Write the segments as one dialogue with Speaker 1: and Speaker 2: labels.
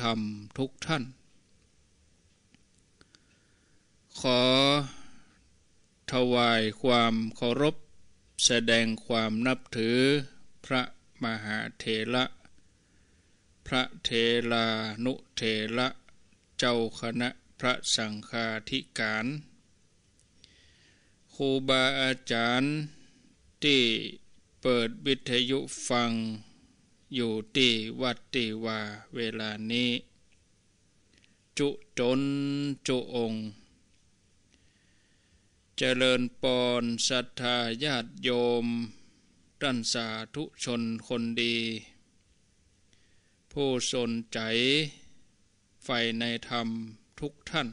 Speaker 1: ธรรมทุกท่าน ขอถวายความเคารพแสดงความนับถือพระมหาเถระพระเถรานุเถระเจ้าคณะพระสังฆาธิการครูบาอาจารย์ที่เปิดวิทยุฟังอยู่ที่วัดติวาเวลานี้ จุจนจุองเจริญปอนศรัทธาญาติโยมท่านสาธุชนคนดี ผู้สนใจใฝ่ในธรรมทุกท่าน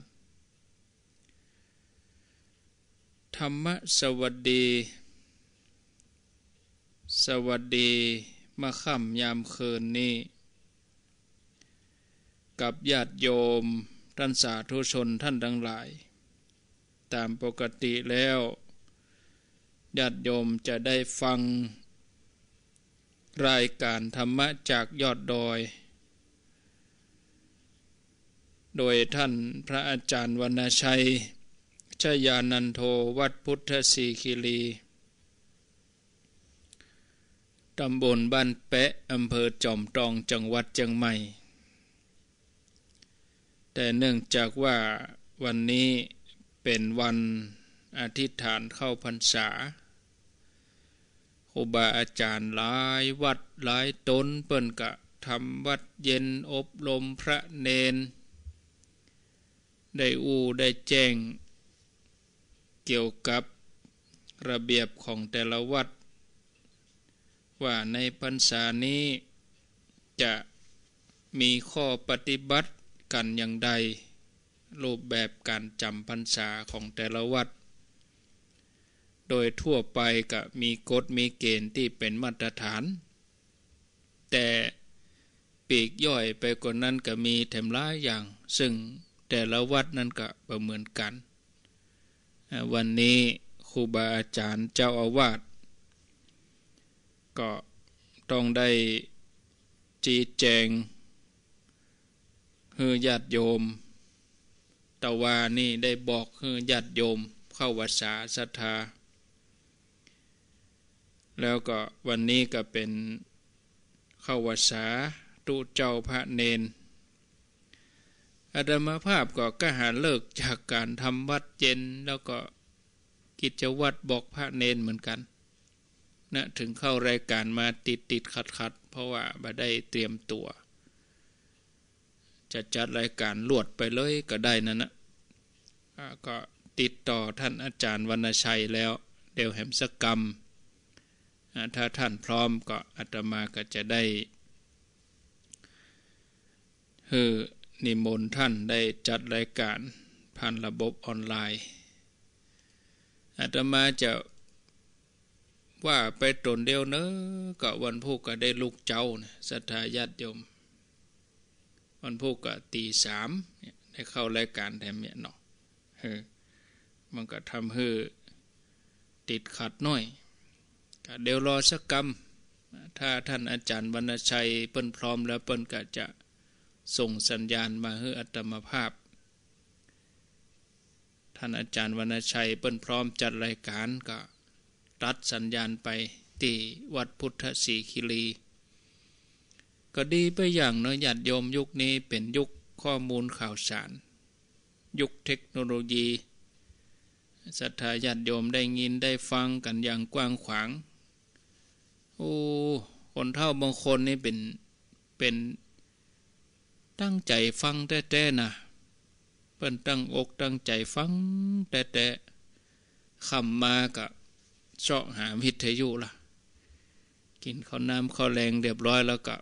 Speaker 1: ธรรมสวัสดี สวัสดีมาค่ำยามคืนนี้ กับญาติโยมท่านสาธุชนท่านทั้งหลาย ตามปกติแล้วญาติโยมจะได้ฟัง รายการธรรมะจากยอดดอยโดยท่านพระอาจารย์วรรณชัยชยานันโทวัดพุทธสีคิรีตำบลบ้านแปะอำเภอจอมตองจังหวัดเชียงใหม่ แต่เนื่องจากว่าวันนี้เป็นวันอธิษฐานเข้าพรรษาครูบาอาจารย์หลายวัดหลายตนเปิ้นกะทำวัดเย็นอบรมพระเนน ได้อู้ได้แจ้ง เกี่ยวกับระเบียบของแต่ละวัดว่าในพรรษานี้จะมีข้อปฏิบัติกันอย่างใด รูปแบบการจำพรรษาของแต่ละวัดโดยทั่วไปก็มีกฎมีเกณฑ์ที่เป็นมาตรฐาน แต่ปีกย่อยไปกว่านั้นก็มีแถมล้ายอย่างซึ่งแต่ละวัดนั้นก็ประเมินกัน วันนี้ครูบาอาจารย์เจ้าอาวาสก็ต้องได้จีแจงฮือญาติโยม ตะวานี่ได้บอกฮือญาติโยมเข้าวัสาศรัทธา แล้วก็วันนี้ก็เป็นเข้าวัสาตุเจ้าพระเนนอาตมาภาพก็กระหารเลิกจากการทำวัดเจนแล้วก็กิจวัตรบอกพระเนนเหมือนกันนะถึงเข้ารายการมาติดติดขัดขัดเพราะว่าบ่ได้เตรียมตัวจะจัดรายการลวดไปเลยก็ได้นั่นนะก็ติดต่อท่านอาจารย์วรรณชัยแล้ว เดวแหมสกรรม ถ้าท่านพร้อมก็อาตมาก็จะได้เือนิมนต์ท่านได้จัดรายการผ่านระบบออนไลน์อาตมาจะว่าไปตนเดียวเนอะก็วันพุกก็ได้ลูกเจ้านะศรัทธาญาติโยม วันพุกก็ตีสามได้เข้ารายการแถมเนี่ยเนาะเอมันก็ทำให้ติดขัดน้อยก็เดี๋ยวรอสักกรรมถ้าท่านอาจารย์วรรณชัย เปิ้นพร้อมแล้วเปิ้นก็จะส่งสัญญาณมาให้อัตมภาพ ท่านอาจารย์วรรณชัยเปิ้นพร้อม จัดรายการก็รัดสัญญาณไปตีวัดพุทธสีคิรีก็ดีไปอย่างเนอหยาดโยมยุคนี้เป็นยุคข้อมูลข่าวสาร ยุคเทคโนโลยีศรัทธาญาติโยมได้ยินได้ฟังกันอย่างกว้างขวางโอ้คนเท่าบางคนนี่เป็นเป็นตั้งใจฟังแต้ๆนะเป็นตั้งอกตั้งใจฟังแต้ๆคำมากะเจาะหาวิทยุละกินข้าวน้ำข้าวแรงเรียบร้อยแล้วก็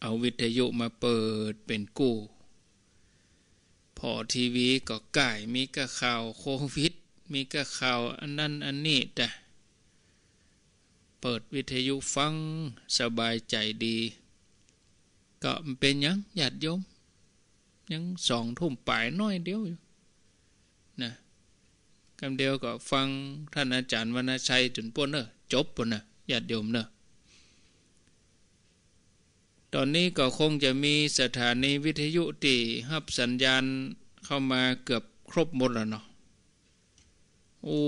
Speaker 1: เอาวิทยุมาเปิดเป็นกู้พอทีวีก็ก่ายมีก็ข่าวโควิดมีก็ข่าวอันนั้นอันนี้แต่เปิดวิทยุฟังสบายใจดี ก็เป็นยังหยาดยม ยังสองทุ่มปลายน้อยเดียวอยู่คำเดียวก็ฟังท่านอาจารย์วรรณชัยจนป้นเนอะจบปนนะญาติโยมเนอะตอนนี้ก็คงจะมีสถานีวิทยุตีหับสัญญาณเข้ามาเกือบครบหมดแล้วเนาะโอ้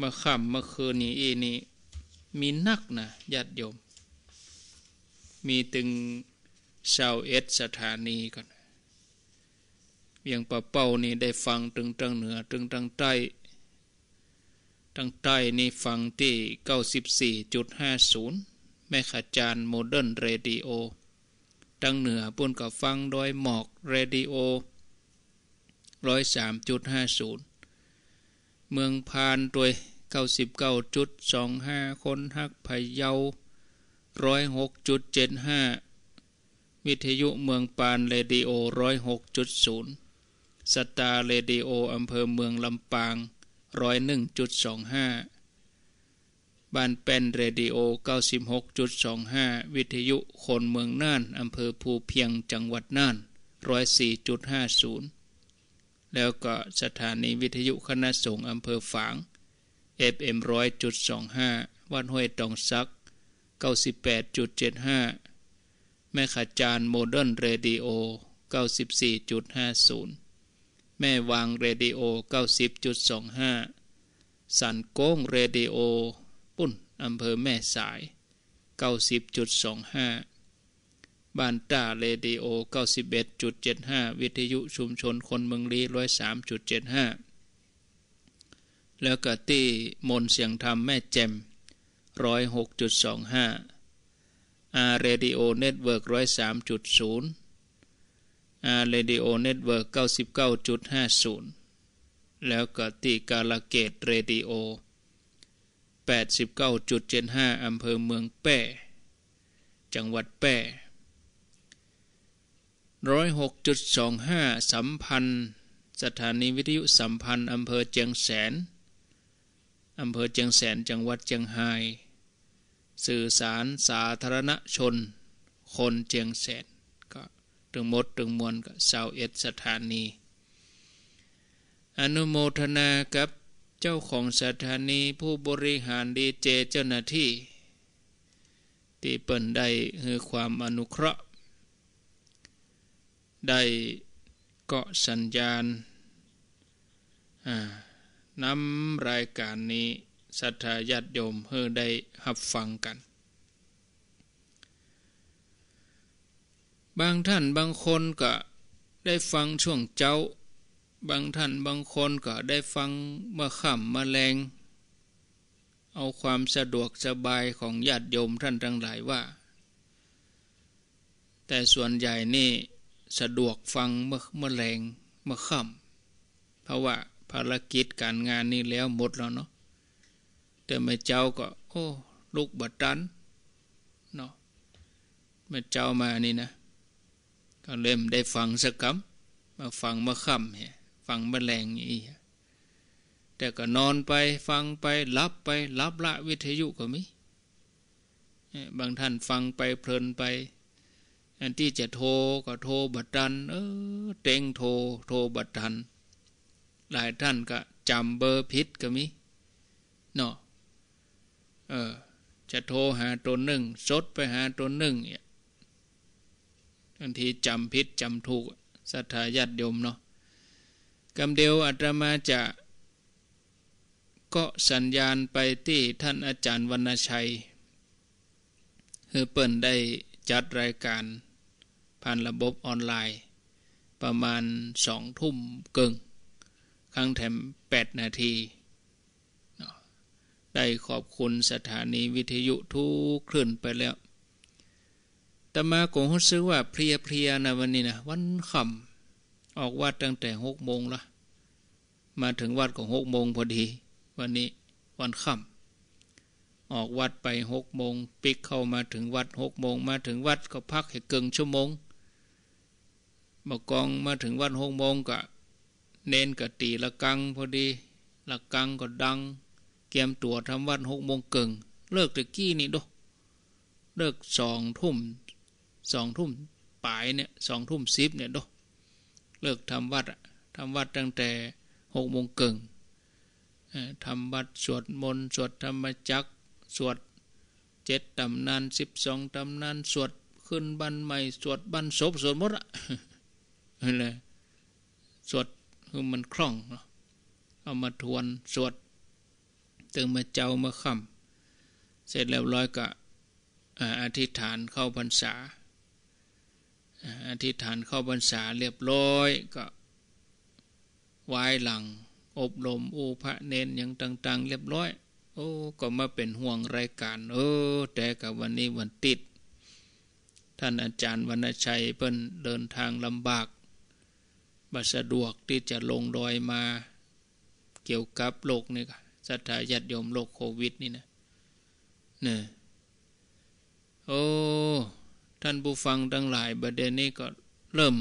Speaker 1: มาค่ำมาคืนนี่เอนี่มีนักนะญาติโยม มีตึงเซาเอสสถานีก่อนยังป้าเป้านี่ได้ฟังตึงตังเหนือตึงตังใต้ ตังใต้นี่ฟังที่เก้าสิบสี่จุดห้าศูนย์แม่ขาจานโมเดิร์นเรดิโอตังเหนือปุ่นกับฟังโดยหมอกเรดิโอร้อยสามจุดห้าศูนย์เมืองพานโดยเก้าสิบเก้าจุดสองห้าคนฮักพายาวร้อยหกจุดเจ็ดห้าวิทยุเมืองปานเรดิโอร้อยหกจุดศูนย์สตาร์เรดิโออำเภอเมืองลำปางร้อยหนึ่งจุดสองห้าบ้านเป็นเรดิโอ 96.25 วิทยุคนเมืองน่านอำเภอภูเพียงจังหวัดน่าน 104.50 แล้วก็สถานีวิทยุคณะสงฆ์อำเภอฝาง FM 100.25วัดห้วยตองซัก 98.75 แม่ขจานโมเดิร์นเรดิโอ 94.50แม่วางเรดิโอ 90.25จุดสองห้าสันโกงเรดิโอ ปุ่นอำเภอแม่สาย 90.25จุดสองห้าบานตาเรดิโอ 91.75จุดเจ็ดห้าวิทยุชุมชนคนเมืองลีร้อยสามจุดเจ็ดห้าแล้วก็ที่มนเสียงธรรมแม่แจ่มร้อยหกจุดสองห้าอาร์เรดิโอเน็ตเวิร์กร้อยสามจุดศูนย์เรดิโอเน็ตเวิร์ก99.50 แล้วก็ที่กาลเกตเรดิโอ89.75อำเภอเมืองแป้จังหวัดแป้ร้อยหกจุดสองห้าสัมพันธ์ สถานีวิทยุสัมพันธ์ อำเภอเจียงแสน อำเภอเจียงแสนจังหวัดเจียงไฮสื่อสารสาธารณชน คนเจียงแสนก็ถึงหมดถึงมวลก็เสาเอ็ดสถานี อนุโมทนากับเจ้าของสถานีผู้บริหารดีเจเจ้าหน้าที่ที่เปิ่นได้คือความอนุเคราะห์ได้เกาะสัญญาณนำรายการนี้สัทธายาติโยมเพื่อได้หับฟังกันบางท่านบางคนก็ได้ฟังช่วงเจ้า บางท่านบางคนก็ได้ฟังมาขำมาแรงเอาความสะดวกสบายของญาติโยมท่านทั้งหลายว่า แต่ส่วนใหญ่นี่ สะดวกฟังมาเมื่อแรงมาขำเพราะว่า ภารกิจการงานนี่แล้วหมดแล้วเนาะ แต่เม่เจ้าก็โอ้ลูกบัดนันเนาะเม่เจ้ามานี่นะเริ่มได้ฟังสักคำมาฟังมาคำเนี่ยฟังมาแรงอย่างนี้แต่ก็นอนไปฟังไปรับไปรับละ วิทยุก็มีบางท่านฟังไปเพลินไป อันที่จะโทรก็โทรบัตรันเออเต็งโทรโทรบัตรัน หลายท่านก็จำเบอร์พิษก็มีเนาะเออจะโทรหาตัวหนึ่งสดไปหาตัวหนึ่งเนี่ยบางทีจำผิดจำถูกสัทธาญาติยมเนาะกำเดียวอัตมาจะก็สัญญาณไปที่ท่านอาจารย์วรรณชัยคือเปิ่นได้จัดรายการผ่านระบบออนไลน์ ประมาณสองทุ่มเกิงครั้งแถม8 นาที ได้ขอบคุณสถานีวิทยุทุกคลื่นไปแล้วแต่มาโกงฮุซื้อว่าเพลียเพลียนะวันนี้นะวันค่ำออกวัดตั้งแต่หกโมงละมาถึงวัดของหกโมงพอดี วันนี้ วันค่ำออกวัดไปหกโมงปิกเข้ามาถึงวัดหกโมงมาถึงวัดก็พักให้เกินชั่วโมงบอกกองมาถึงวัดหกโมงก็ เน้นกะตีละกังพอดีละกังก็ดัง เกียมตัวทำวัดหกโมงเกิงเลิกตะกี้นี่ดูเลิกสองทุ่มสองทุ่มปลายเนี่ยสองทุ่มสิบเนี่ยดเลิกทำวัดทำวัดตั้งแต่หกโมงเกิงทำวัดสวดมนต์สวดธรรมจักสวดเจ็ดตำนานสิบสองตำนานสวด ขึ้นบันใหม่สวดบันศพสวดมดอะเลยสวดคือมันคล่องเนาะเอามาทวนสวด ตึงมาเจ้ามาคำเสร็จแล้วร้อยกะอธิษฐานเข้าพรรษาอธิษฐานเข้าบรรษาเรียบร้อย ก็ว้หลัง อบรมอุพระเนนอย่างต่าง ๆ เรียบร้อยโอ้ก็มาเป็นห่วงรายการ เออ แต่กับวันนี้วันติด ท่านอาจารย์วรรณชัยเพิ่นเดินทางลำบากบาสะดวก ที่จะลงดอยมา เกี่ยวกับโรคนี่่ะสัตยาติโยมโรคโควิดนี่นะเนี่ยโอ้ท่านผู้ฟังทั้งหลายประเด็นนี้ก็เริ่ม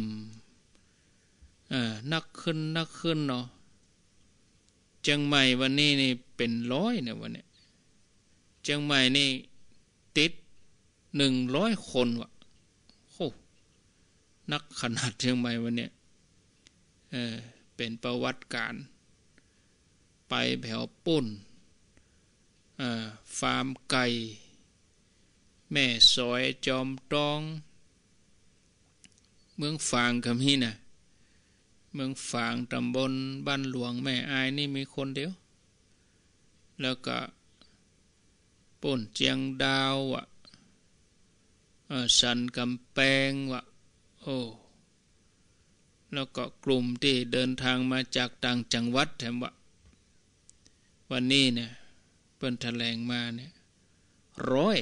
Speaker 1: นักขึ้นนักขึ้นเนาะเชียงใหม่วันนี้นี่เป็นร้อยเนี่ยวันนี้เชียงใหม่นี่ติดหนึ่งร้อยคนวะโอ้นักขนาดเชียงใหม่วันนี้เออเป็นประวัติการ ไปแถวปุ้นฟาร์มไก่แม่สอยจอมตอง เมืองฝางกับนี่นะเมืองฝางตำบลบ้านหลวงแม่อายนี่มีคนเดียว แล้วก็ป่นเจียงดาวอะ สันกำแพงวะโอ้ แล้วก็กลุ่มที่เดินทางมาจากต่างจังหวัดแถมว่า วันนี้เนี่ยเป็นแถลงมาเนี่ยร้อย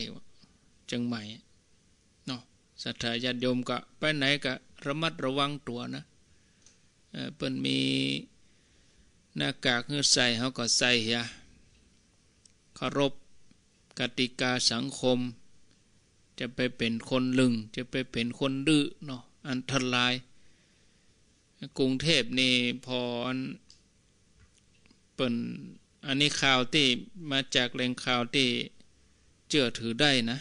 Speaker 1: จังใหม่เนาะสัทธาญาติโยมก็ ไปไหนก็ระมัดระวังตัวนะ เปิ้นมีหน้ากากเงือใส่เขาก็ใส่เฮียคารพกติกาสังคม จะไปเป็นคนลึง จะไปเป็นคนดื้อเนาะ อันทลาย กรุงเทพนี่พอเปิ้นอันนี้ข่าวที่มาจากแหล่งข่าวที่เจือถือได้นะ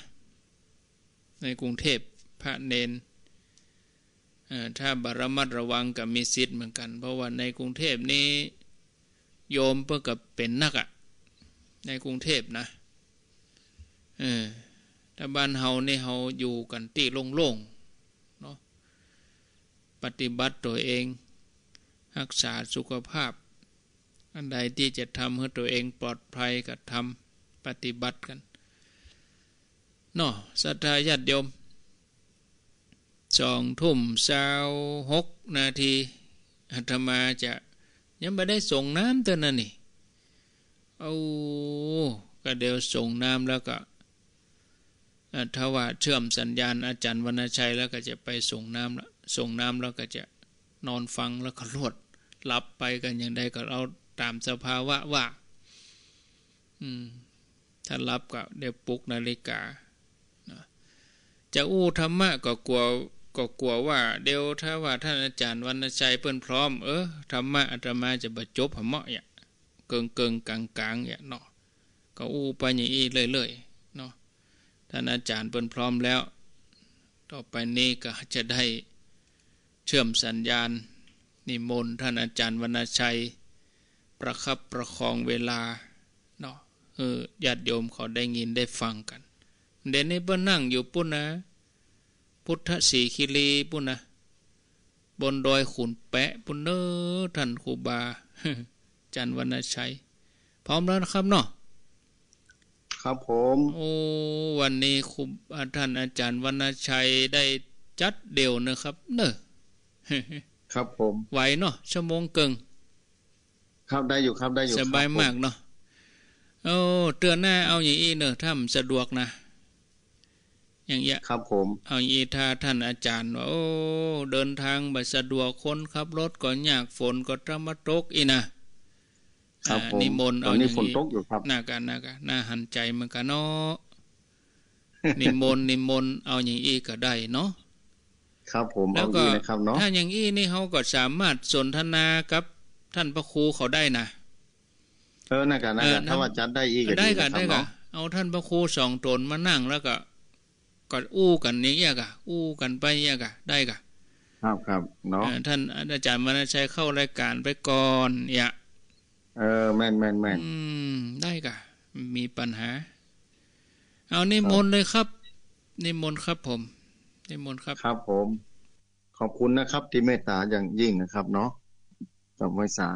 Speaker 1: ในกรุงเทพพระเนน ถ้าบารมัดระวังกับมีสิทธิ์เหมือนกัน เพราะว่าในกรุงเทพนี้โยมเพื่อกับเป็นนักอะในกรุงเทพนะเออถ้าบ้านเฮาเนี่เฮาอยู่กันตีโล่งๆเนาะปฏิบัติตัวเองรักษาสุขภาพ อันใดที่จะทำให้ตัวเองปลอดภัยก็ทำปฏิบัติกันนาะสัทธาญาติโยม สองทุ่มสาวหกนาทีอาตมาจะ ยังไม่ได้ส่งน้ำเัวนั้นนี่ เอาก็เดี๋ยวส่งน้ำแล้วก็ถ้าว่าเชื่อมสัญญาณอาจารย์วรรณชัยแล้วก็จะไปส่งน้ำละส่งน้ำแล้วก็จะ นอนฟังแล้วก็ลวดหลับไปกันอย่างใดก็เราตามสภาวะว่า อืม ถ้ารับก็ เดี๋ยวปลุกนาฬิกาจะอู้ธรรมะก็กลัวก็กลัวว่า เดี๋ยวถ้าว่าท่านอาจารย์วรรณชัยเปิ่นพร้อม เออธรรมะ อาตมาจะบรรจบหมาะอย่าเกิงเกิงกลางกลางอย่าเนาะก็อู้ไปอย่างนี้เลยๆเนาะท่านอาจารย์เปิ่นพร้อมแล้ว ต่อไปนี้ก็จะได้เชื่อมสัญญาณ นิมนต์ท่านอาจารย์วรรณชัย ประคับประคองเวลาเนาะเออญาติโยมเขาได้ยินได้ฟังกันเดนนี่เปิ้นนั่งอยู่ ปุ่นนะพุทธสีคิรีปุ่นนะบนดอยขุนแปะปุ่นเนอท่านครูบาจันวรรณชัย พร้อมแล้วนะครับ เนาะครับผมโอ้วันนี้ครูท่านอาจารย์วรรณชัยได้จัดเดี่ยวนะครับ เนอะครับ ผมไหวเนาะชั่วโมงเกิงครับได้อยู่ครับได้อยู่สบายมากเนาะโอ้เตือนหน้าเอาอย่างอี้เนอะถ้าสะดวกนะอย่างเงี้ยครับ ผม เอาอีทาท่านอาจารย์ว่าโอ้เดินทางไปสะดวกคนขับรถก็ยากฝนก็ธรมาตกอีนะครับผมนิมนต์เอาอย่างนี้ฝนตกอยู่ครับหน้ากันหน้ากันหน้าหันใจเหมือนกันเนาะนิมนต์นิมนต์เอาอย่างอีก็ได้เนาะครับผมแล้วก็ถ้าอย่างอี้นี่เขาก็สามารถสนทนากับท่านพระครูเขาได้นะเออนะกันนะกันถ้าว่าจัดได้อีกได้กันได้กันเอาท่านพระครูสองตนมานั่งแล้วก็ก็อู้กันนเี้ยกะ อู้กันไปเนี้ยกะได้กะ ครับครับเนาะท่านอาจารย์มาใชยเข้ารายการไปก่อน เนี่ยเออแม่นแม่นแม่นได้กะ มีปัญหา เอานิมนต์เลยครับนิมนต์ครับ ผมนิมนต์ครับครับ ผม ขอบคุณนะครับที่เมตตาอย่างยิ่งนะครับ เนาะกับไวสา